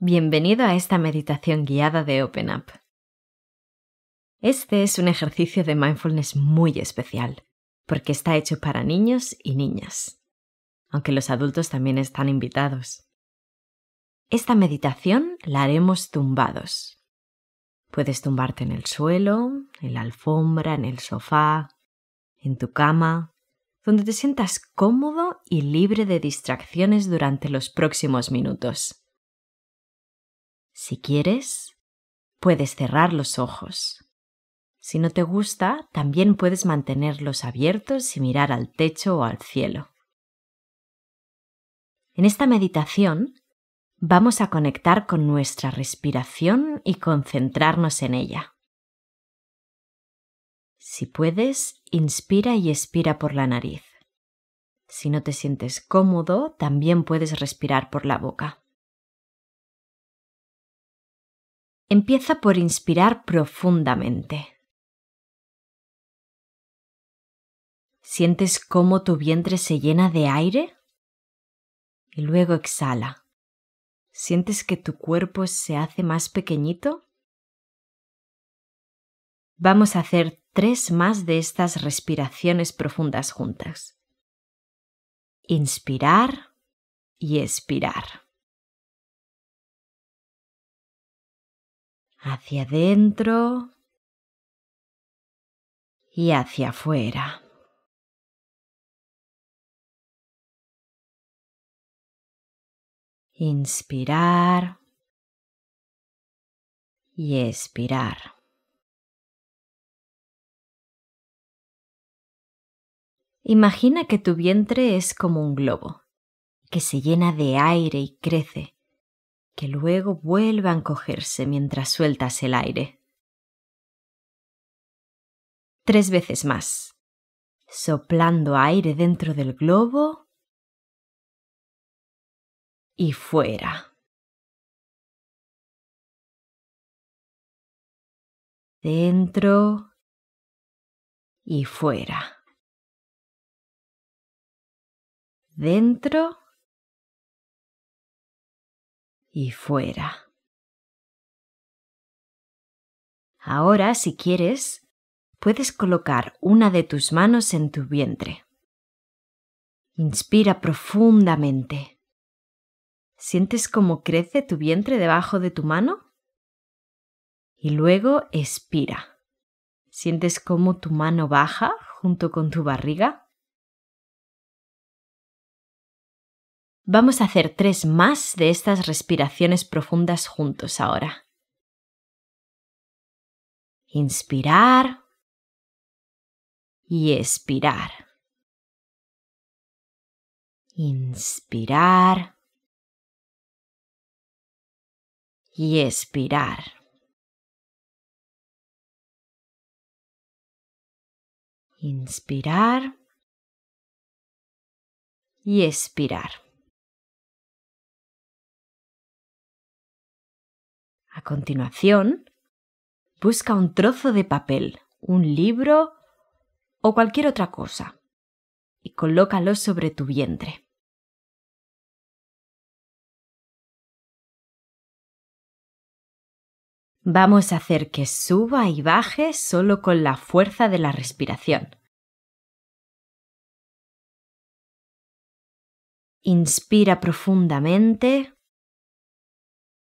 Bienvenido a esta meditación guiada de Open Up. Este es un ejercicio de mindfulness muy especial, porque está hecho para niños y niñas, aunque los adultos también están invitados. Esta meditación la haremos tumbados. Puedes tumbarte en el suelo, en la alfombra, en el sofá, en tu cama, donde te sientas cómodo y libre de distracciones durante los próximos minutos. Si quieres, puedes cerrar los ojos. Si no te gusta, también puedes mantenerlos abiertos y mirar al techo o al cielo. En esta meditación vamos a conectar con nuestra respiración y concentrarnos en ella. Si puedes, inspira y expira por la nariz. Si no te sientes cómodo, también puedes respirar por la boca. Empieza por inspirar profundamente. ¿Sientes cómo tu vientre se llena de aire? Y luego exhala. ¿Sientes que tu cuerpo se hace más pequeñito? Vamos a hacer tres más de estas respiraciones profundas juntas. Inspirar y expirar. hacia adentro y hacia afuera. Inspirar y expirar. Imagina que tu vientre es como un globo, que se llena de aire y crece que luego vuelvan a encogerse mientras sueltas el aire. Tres veces más, soplando aire dentro del globo y fuera. Dentro y fuera. Dentro y fuera. Ahora, si quieres, puedes colocar una de tus manos en tu vientre. Inspira profundamente. ¿Sientes cómo crece tu vientre debajo de tu mano? Y luego expira. ¿Sientes cómo tu mano baja junto con tu barriga? Vamos a hacer tres más de estas respiraciones profundas juntos ahora. Inspirar y expirar. Inspirar y expirar. Inspirar y expirar. A continuación, busca un trozo de papel, un libro o cualquier otra cosa y colócalo sobre tu vientre. Vamos a hacer que suba y baje solo con la fuerza de la respiración. Inspira profundamente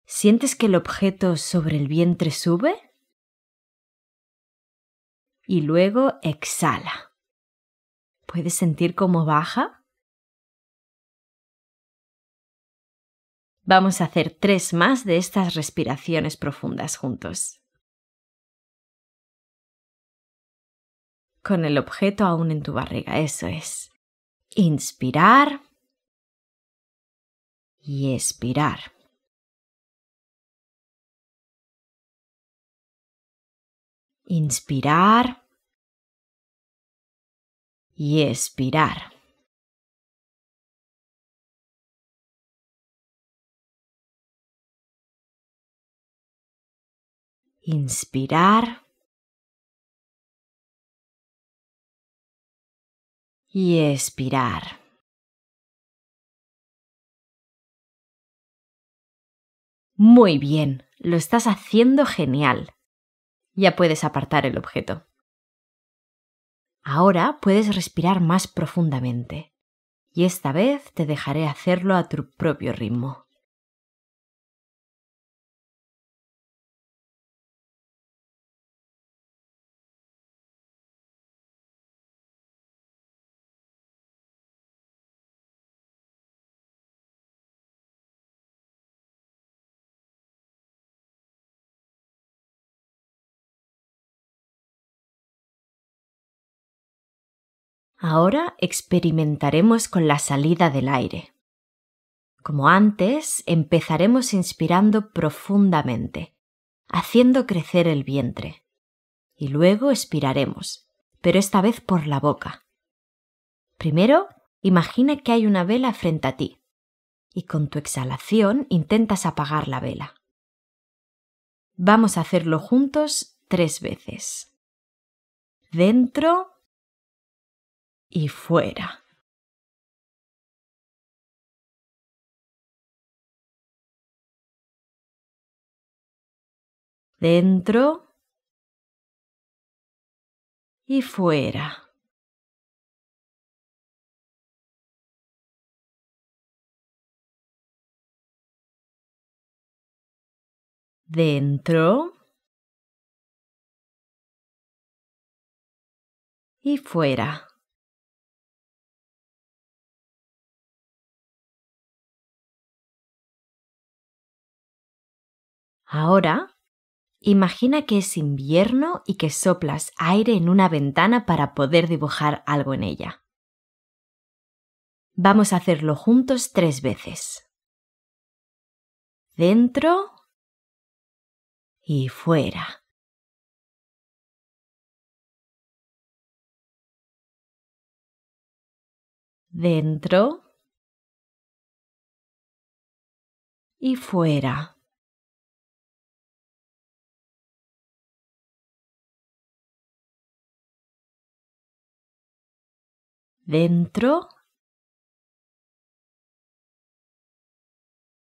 ¿Sientes que el objeto sobre el vientre sube? Y luego exhala. ¿Puedes sentir cómo baja? Vamos a hacer tres más de estas respiraciones profundas juntos. Con el objeto aún en tu barriga, eso es. Inspirar y expirar. inspirar y expirar. Inspirar y expirar. Muy bien, lo estás haciendo genial. Ya puedes apartar el objeto. Ahora puedes respirar más profundamente, y esta vez te dejaré hacerlo a tu propio ritmo. Ahora experimentaremos con la salida del aire. Como antes, empezaremos inspirando profundamente, haciendo crecer el vientre. Y luego expiraremos, pero esta vez por la boca. Primero, imagina que hay una vela frente a ti, y con tu exhalación intentas apagar la vela. Vamos a hacerlo juntos tres veces. Dentro, y fuera. Dentro y fuera. Dentro. y fuera. Ahora, imagina que es invierno y que soplas aire en una ventana para poder dibujar algo en ella. Vamos a hacerlo juntos tres veces. Dentro y fuera. dentro y fuera. dentro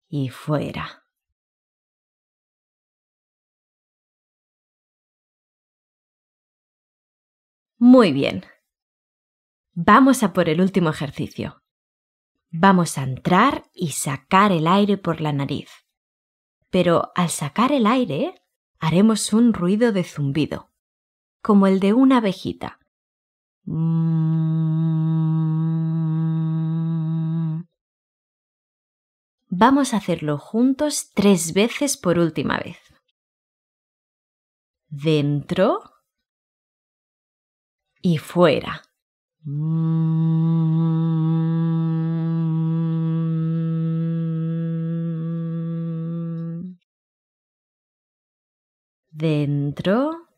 y fuera. Muy bien. Vamos a por el último ejercicio. Vamos a entrar y sacar el aire por la nariz. Pero al sacar el aire haremos un ruido de zumbido, como el de una abejita. Mmm. Vamos a hacerlo juntos tres veces por última vez. Dentro y fuera. Dentro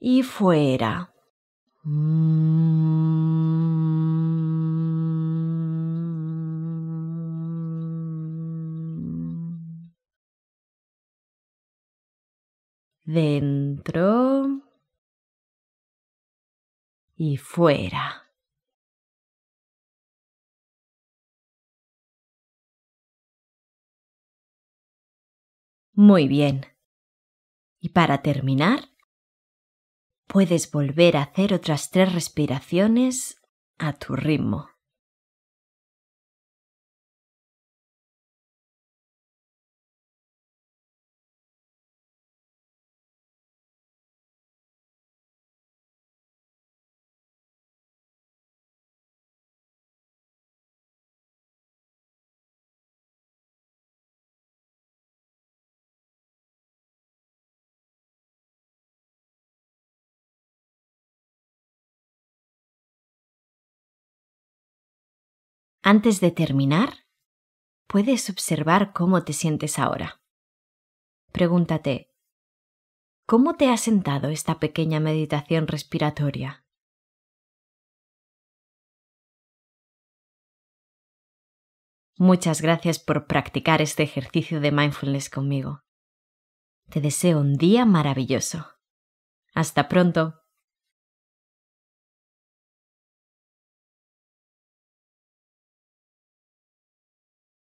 y fuera. dentro y fuera. Muy bien. Y para terminar, puedes volver a hacer otras tres respiraciones a tu ritmo. Antes de terminar, puedes observar cómo te sientes ahora. Pregúntate, ¿cómo te ha sentado esta pequeña meditación respiratoria? Muchas gracias por practicar este ejercicio de mindfulness conmigo. Te deseo un día maravilloso. Hasta pronto.